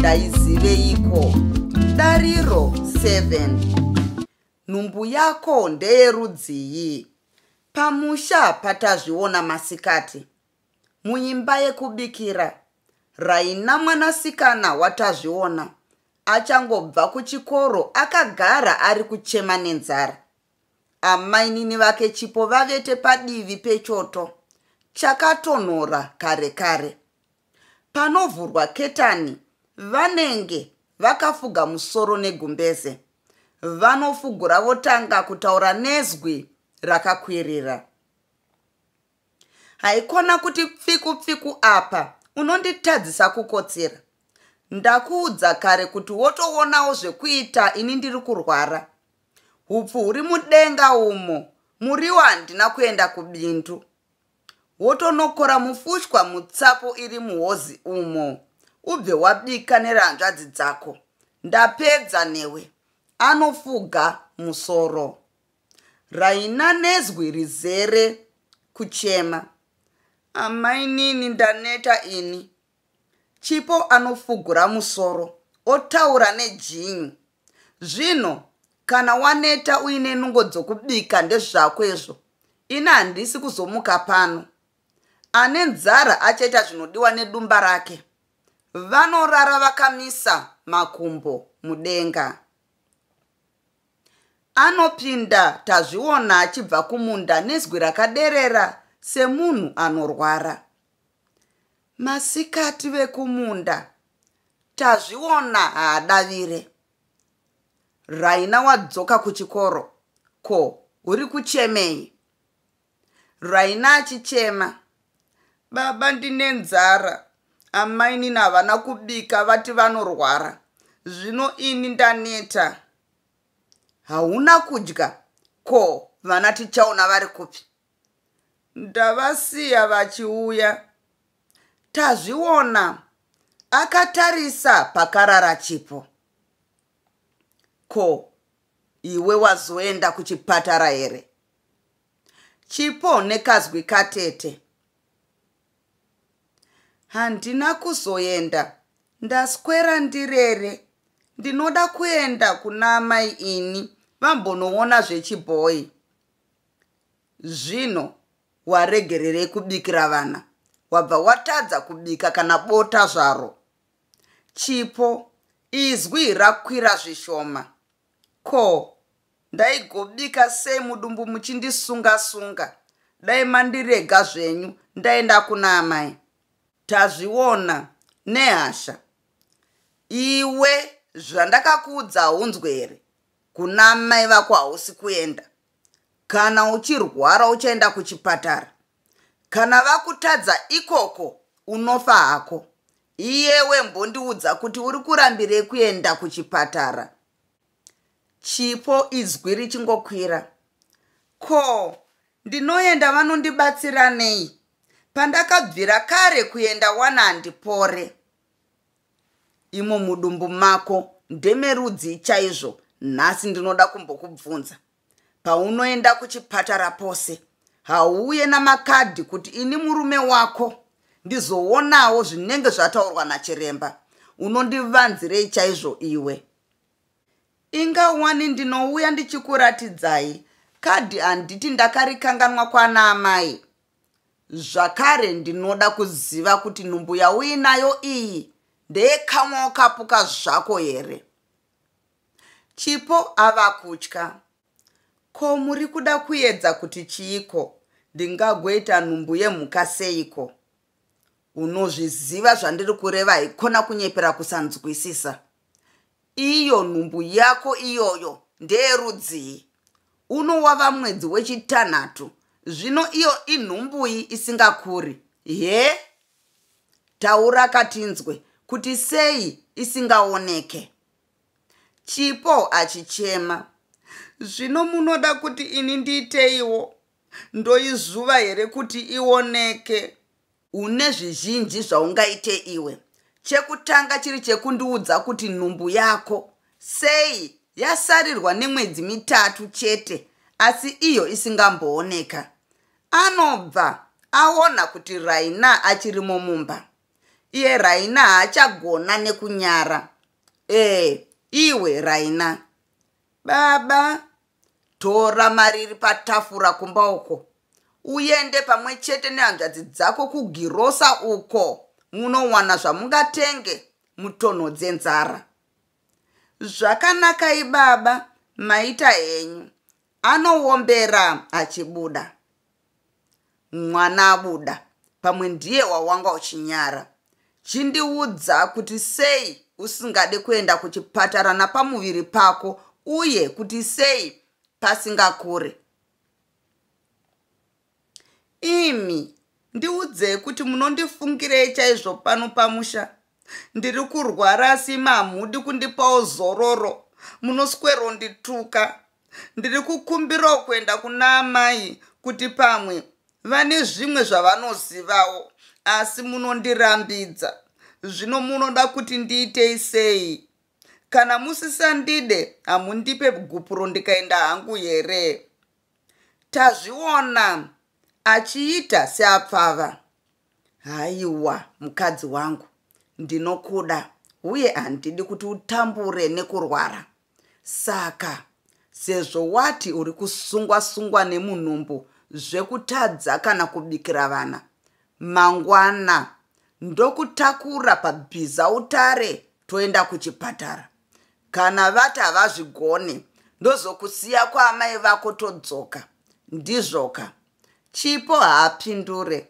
ndaiziveiko dariro 7 nhumbu yako ndeyerudzii pamusha patazviona masikati muimba yekubikira raina mwanasikana watazviona achangobva kuchikoro akagara ari kuchema nenzara amainini vake chipo vavete padivi pechoto chakatonhora kare kare panovhurwa ketani vanenge vakafuga musoro negumbeze vanofugura votanga kutaura nezwi rakakwirira haikona kuti pfiku pfiku apa unonditadzisa kukotsera ndakuudza kare kuti wotoonawo zvekuita ini ndiri kurwara upfu huri mudenga umo muriwo handina kuenda kubindu wotonokora mufushwa mutsapo iri muhozi umo ubve wabika nerehanzvadzi dzako ndapedza newe anofuga musoro raina nezwi rizere kuchema amai nini ndaneta ini chipo anofugura musoro otaura nejinyu zvino kana waneta uine nungo dzokubika ndezvako izvo ini handisi kuzomuka pano ane nzara achaita zvinodiwa nedumba rake vanorara vakamisa makumbo mudenga anopinda tazviona achibva kumunda nezwi rakaderera semunhu anorwara masikati vekumunda tazviona haadavire raina wadzoka kuchikoro ko uri kuchemei raina achichema baba ndine nzara amaini navana kubika vati vanorwara zvino ini ndaneta hauna kudya ko vana tichaona vari kupi ndavasiya vachiuya tazviona akatarisa pakarara chipo ko iwe wazoenda kuchipatara here chipo nekazwi katete handina kuzoenda ndaswera ndirere ndinoda kuenda kuna mai ini vambonoona zvechibhoi zvino waregererei kubikira vana wabva watadza kubika kana bota zvaro chipo izwi rakwira zvishoma ko ndaigobika sei mudumbu muchindisunga sunga dai mandirega zvenyu ndaenda kuna amai tazviona nehasha iwe zvandakakuudza hunzwe here kuna mai vako hausi kuenda kana uchirwara uchaenda kuchipatara kana vakutadza ikoko unofa hako iyewe mbondiudza kuti uri kurambirei kuenda kuchipatara chipo izwi richingokwira ko ndinoenda vanondibatsiranei pandakabvira kare kuenda wana handipore imo mudumbu mako ndemerudzi chaizvo nhasi ndinoda kumbokubvunza paunoenda kuchipatara pose hauye namakadhi kuti ini murume wako ndizoonawo zvinenge zvataurwa nachiremba unondivanzirei chaizvo iwe ingawani ndinouya ndichikuratidzai kadhi handiti ndakarikanganwa kwana amai zvakare ndinoda kuziva kuti nhumbu yauinayo iyi ndeyekamwewo kapuka zvako here chipo ava kutya ko muri kuda kuedza kuti chiiko ndingagoita nhumbu yemhuka seiko unozviziva zvandiri kureva ikona kunyepera kusanzwisisa iyo nhumbu yako iyoyo ndeyerudzii uno wava mwedzi wechitanhatu zvino iyo inhumbui isingakuri he taura katinzwe kuti sei isingaoneke chipo achichema zvino munoda kuti ini ndiiteiwo ndoizuva here kuti ioneke une zvizhinji zvaungaite iwe chekutanga chiri chekundiudza kuti nhumbu yako sei yasarirwa nemwedzi mitatu chete asi iyo isingambooneka anobva aona kuti raina achiri mumumba iye raina haachagona nekunyara ee iwe raina baba tora mari iri patafura kumba uko uende pamwe chete nehanzvadzi dzako kugirosa uko munowana zvamungatenge mutonho dzenzara zvakanakai baba maita henyu anowombera achibuda mwana abuda pamwe ndiye wawanga uchinyara chindiudza kuti sei usingade kuenda kuchipatara napamuviri pako uye kuti sei pasingakure imi ndiudzei kuti munondifungirei chaizvo pano pamusha ndiri kurwara asi mamhudi kundipawo zororo munoswerondituka ndiri kukumbirawo kuenda kuna amai kuti pamwe vane zvimwe zvavanozivawo asi munondirambidza zvino munoda kuti ndiitei sei kana musisandide hamundipe gupuro ndikaenda hangu here tazviona achiita seapfava haiwa mukadzi wangu ndinokuda uye handidi kuti utambure nekurwara saka sezvo wati uri kusungwa-sungwa nemunhumbu zvekutadza kana kubikira vana mangwana ndokutakura pabhiza utare toenda kuchipatara kana vati havazvigone ndozokusiya kwaamai vako todzoka ndizvoka chipo haapindure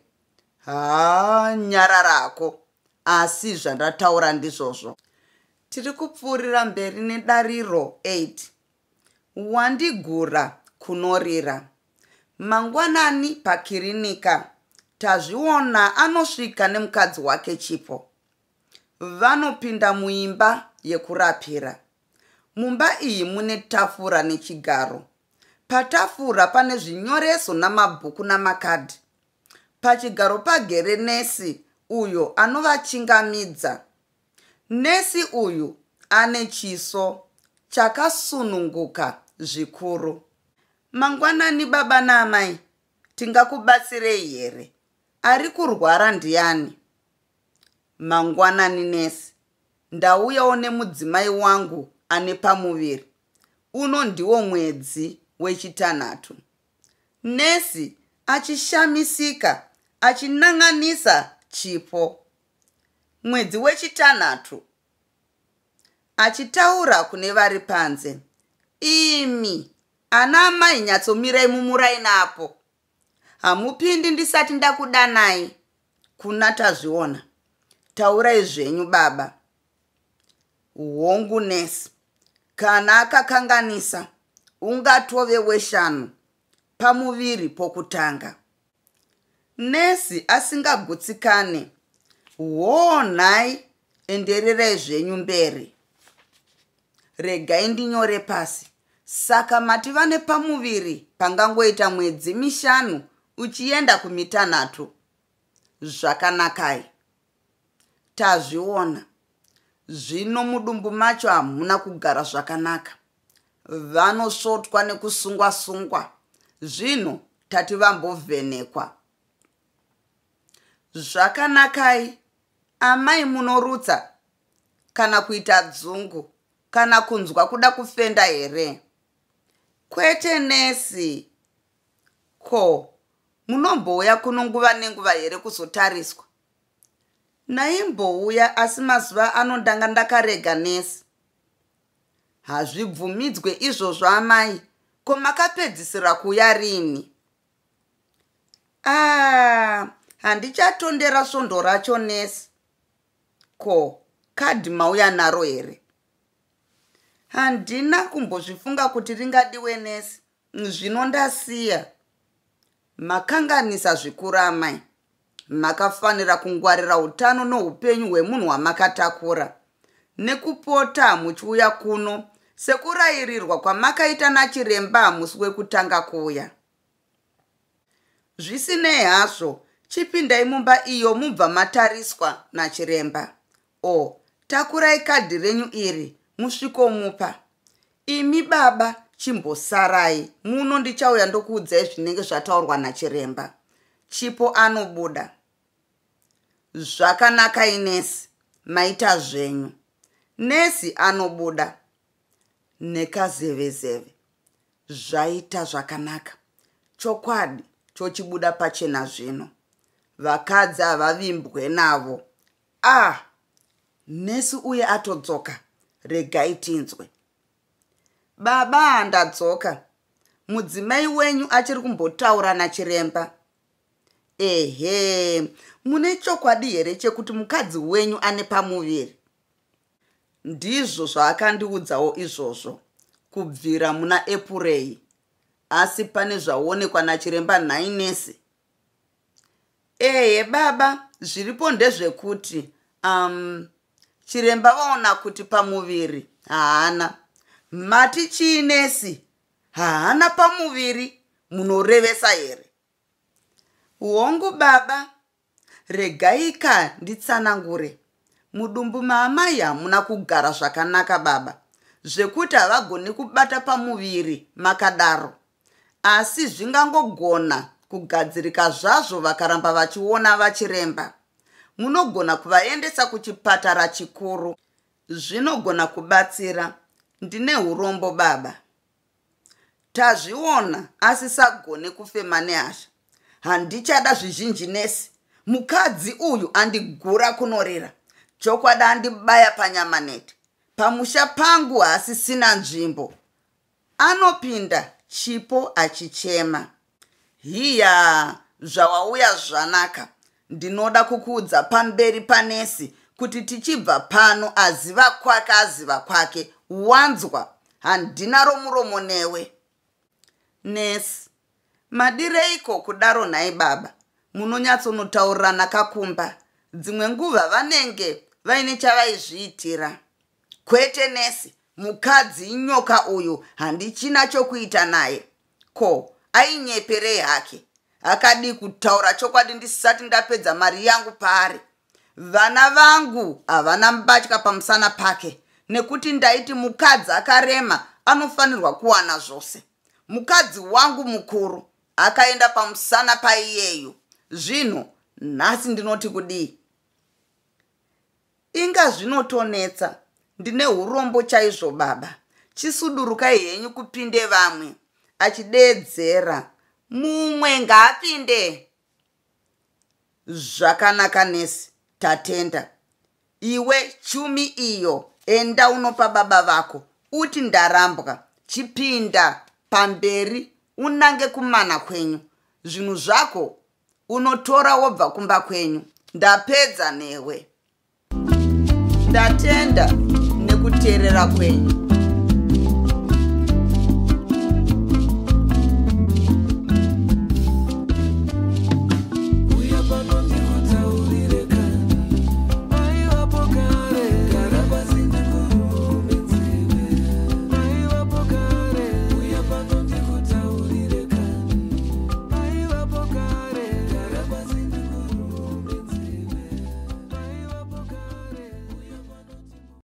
haa nyara rako asi zvandataura ndizvozvo tiri kupfuurira mberi nedariro 8 wandigura kunorira mangwanani pakirinika tazviona anosvika nemukadzi wake chipo vanopinda muimba yekurapira mumba iyi mune tafura nechigaro patafura pane zvinyoreso namabhuku namakadhi pachigaro pagere nesi uyo anovachingamidza nesi uyu ane chiso chakasununguka zvikuru mangwanani baba naamai tingakubatsirei here ari kurwara ndiani mangwanani nesi ndauyawo nemudzimai wangu ane pamuviri uno ndiwo mwedzi wechitanhatu nesi achishamisika achinang'anisa chipo mwedzi wechitanhatu achitaura kune vari panze imi ana mai nyatsomirai mumuraina apo hamupindi ndisati ndakudanai kuna tazviona taurai zvenyu baba hongu nesi kana akakanganisa ungatove weshanu pamuviri pokutanga nesi asingagutsikane hoo nhai endererai zvenyu mberi regai ndinyore pasi saka mativa nepamuviri pangangoita mwedzi mishanu uchienda kumitanhatu zvakanakai tazviona zvino mudumbu macho hamuna kugara zvakanaka vanosvotwa nekusungwa-sungwa zvino tativambovhenekwa zvakanakai amai munorutsa kana kuita dzungu kana kunzwa kuda kufenda here kwete nesi ko munombouya kuno nguva nenguva here kuzotariswa naimbouya asi mazuva anondanga ndakarega nesi hazvibvumidzwe izvozvo amai ko makapedzisira kuuya rini a handichatondera svondo racho nesi ko kadhi mauya naro here handina kumbozvifunga kuti ringadiwe nesi zvino ndasiya makanganisa zvikuru amai makafanira kungwarira utano noupenyu hwemunhu hwamakatakura nekupota muchiuya kuno sekurayirirwa kwamakaita nachiremba musi wekutanga kuuya zvisinei hazvo chipindai mumba iyo mubva matariswa nachiremba o oh, takurai kadhi renyu iri musvikomupa imi baba chimbosarai muno ndichauya ndokuudzai zvinenge zvataurwa nachiremba chipo anobuda zvakanakai nesi maita zvenyu nesi anobuda nekazevezeve zvaita zvakanaka chokwadi chochibuda pachena zvino vakadzi havavimbwe navo ah nesi uye atodzoka regai tinzwe baba handadzoka mudzimai wenyu achiri kumbotaura nachiremba ehe mune chokwadi here chekuti mukadzi wenyu ane pamuviri ndizvo zvaakandiudzawo izvozvo kubvira muna epurei asi pane zvaonekwa nachiremba nhai nesi ehe baba zviripo ndezvekuti um chiremba vaona kuti pamuviri haana mati chiinesi haana pamuviri munorevesa here hongu baba regaika nditsanangure mudumbu maamai hamuna kugara zvakanaka baba zvekuti havagoni kubata pamuviri makadaro asi zvingangogona kugadzirika zvazvo vakaramba vachiona vachiremba munogona kuvaendesa kuchipatara chikuru zvinogona kubatsira ndine urombo baba tazviona asi sagone kufema nehasha handichada zvizhinji nesi mukadzi uyu andigura kunorera chokwadi andibaya panyama nete pamusha pangu hasisina nzvimbo anopinda chipo achichema hiya zvawauya zvanaka ndinoda kukuudza pamberi panesi kuti tichibva pano aziva kwake aziva kwake wanzwa handina romuromo newe nesi madireiko kudaro nhai baba munonyatsonotaurirana kakumba dzimwe nguva vanenge vaine chavaizviitira kwete nesi mukadzi inyoka uyu handichina chokuita naye ko ainyeperei hake akadi kutaura chokwadi ndisati ndapedza mari yangu paari vana vangu havana mbatya pamusana pake nekuti ndaiti mukadzi akarema anofanirwa kuwana zvose mukadzi wangu mukuru akaenda pamusana paiyeyo zvino nhasi ndinoti kudii inga zvinotonetsa ndine urombo chaizvo baba chisudurukai henyu kupinde vamwe achideedzera mumwe ngaapinde zvakanaka nesi tatenda iwe chumi iyo enda unopa baba vako uti ndarambwa chipinda pamberi unange kumana kwenyu zvinhu zvako unotora wobva kumba kwenyu ndapedza newe ndatenda nekuteerera kwenyu